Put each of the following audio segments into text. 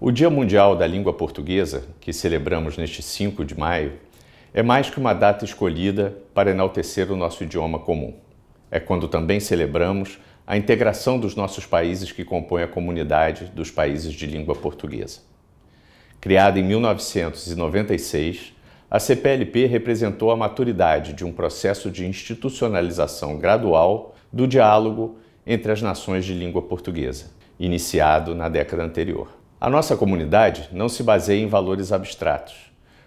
O Dia Mundial da Língua Portuguesa, que celebramos neste 5 de maio, é mais que uma data escolhida para enaltecer o nosso idioma comum. É quando também celebramos a integração dos nossos países que compõem a comunidade dos países de língua portuguesa. Criada em 1996, a CPLP representou a maturidade de um processo de institucionalização gradual do diálogo entre as nações de língua portuguesa, iniciado na década anterior. A nossa comunidade não se baseia em valores abstratos,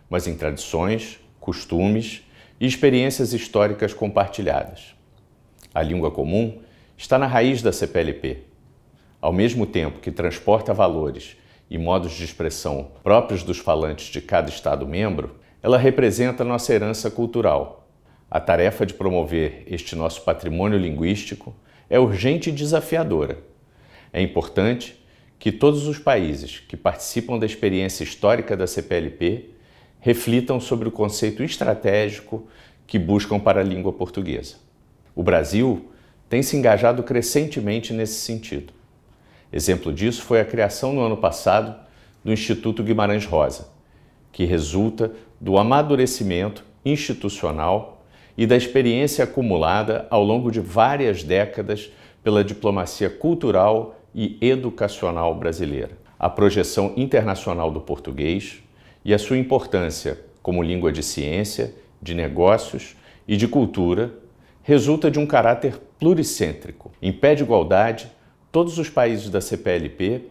mas em tradições, costumes e experiências históricas compartilhadas. A língua comum está na raiz da CPLP. Ao mesmo tempo que transporta valores e modos de expressão próprios dos falantes de cada Estado-membro, ela representa nossa herança cultural. A tarefa de promover este nosso patrimônio linguístico é urgente e desafiadora. É importante que todos os países que participam da experiência histórica da CPLP reflitam sobre o conceito estratégico que buscam para a língua portuguesa. O Brasil tem se engajado crescentemente nesse sentido. Exemplo disso foi a criação no ano passado do Instituto Guimarães Rosa, que resulta do amadurecimento institucional e da experiência acumulada ao longo de várias décadas pela diplomacia cultural e educacional brasileira, a projeção internacional do português e a sua importância como língua de ciência, de negócios e de cultura resulta de um caráter pluricêntrico. Em pé de igualdade, todos os países da CPLP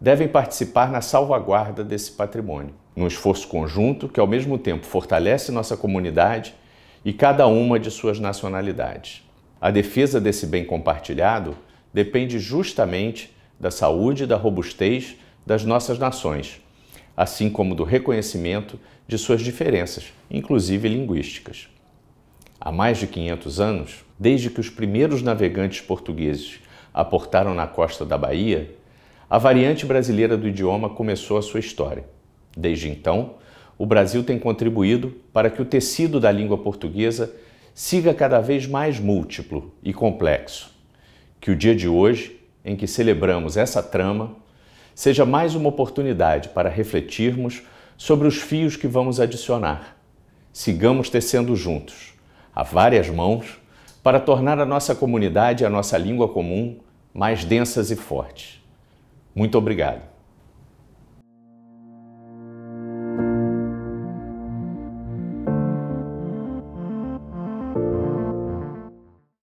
devem participar na salvaguarda desse patrimônio, num esforço conjunto que, ao mesmo tempo, fortalece nossa comunidade e cada uma de suas nacionalidades. A defesa desse bem compartilhado depende justamente da saúde e da robustez das nossas nações, assim como do reconhecimento de suas diferenças, inclusive linguísticas. Há mais de 500 anos, desde que os primeiros navegantes portugueses aportaram na costa da Bahia, a variante brasileira do idioma começou a sua história. Desde então, o Brasil tem contribuído para que o tecido da língua portuguesa siga cada vez mais múltiplo e complexo que o dia de hoje, em que celebramos essa trama, seja mais uma oportunidade para refletirmos sobre os fios que vamos adicionar. Sigamos tecendo juntos, a várias mãos, para tornar a nossa comunidade e a nossa língua comum mais densas e fortes. Muito obrigado.